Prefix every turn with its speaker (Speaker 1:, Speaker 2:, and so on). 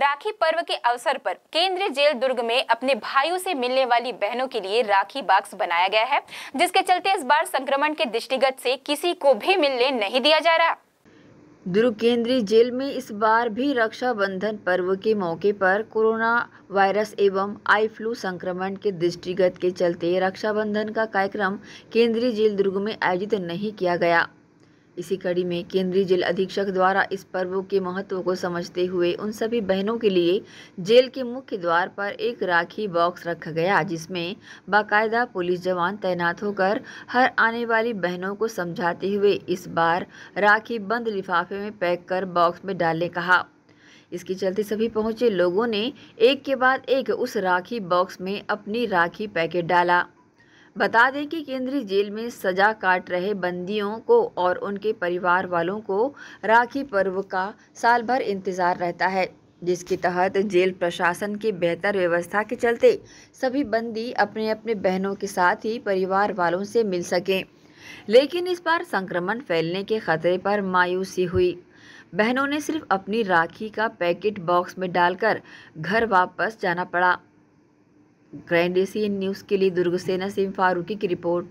Speaker 1: राखी पर्व के अवसर पर केंद्रीय जेल दुर्ग में अपने भाइयों से मिलने वाली बहनों के लिए राखी बाक्स बनाया गया है जिसके चलते इस बार संक्रमण के दृष्टिगत से किसी को भी मिलने नहीं दिया जा रहा
Speaker 2: दुर्ग केंद्रीय जेल में इस बार भी रक्षाबंधन पर्व के मौके पर कोरोना वायरस एवं आई फ्लू संक्रमण के दृष्टिगत के चलते रक्षाबंधन का कार्यक्रम केंद्रीय जेल दुर्ग में आयोजित नहीं किया गया इसी कड़ी में केंद्रीय जेल अधीक्षक द्वारा इस पर्व के महत्व को समझते हुए उन सभी बहनों के लिए जेल के मुख्य द्वार पर एक राखी बॉक्स रखा गया जिसमें बाकायदा पुलिस जवान तैनात होकर हर आने वाली बहनों को समझाते हुए इस बार राखी बंद लिफाफे में पैक कर बॉक्स में डालने कहा इसके चलते सभी पहुंचे लोगों ने एक के बाद एक उस राखी बॉक्स में अपनी राखी पैकेट डाला बता दें कि केंद्रीय जेल में सजा काट रहे बंदियों को और उनके परिवार वालों को राखी पर्व का साल भर इंतजार रहता है जिसके तहत जेल प्रशासन की बेहतर व्यवस्था के चलते सभी बंदी अपने अपने बहनों के साथ ही परिवार वालों से मिल सकें लेकिन इस बार संक्रमण फैलने के खतरे पर मायूसी हुई बहनों ने सिर्फ अपनी राखी का पैकेट बॉक्स में डालकर घर वापस जाना पड़ा ग्रैंड एशियन न्यूज़ के लिए दुर्गसेना सिंह फारूकी की रिपोर्ट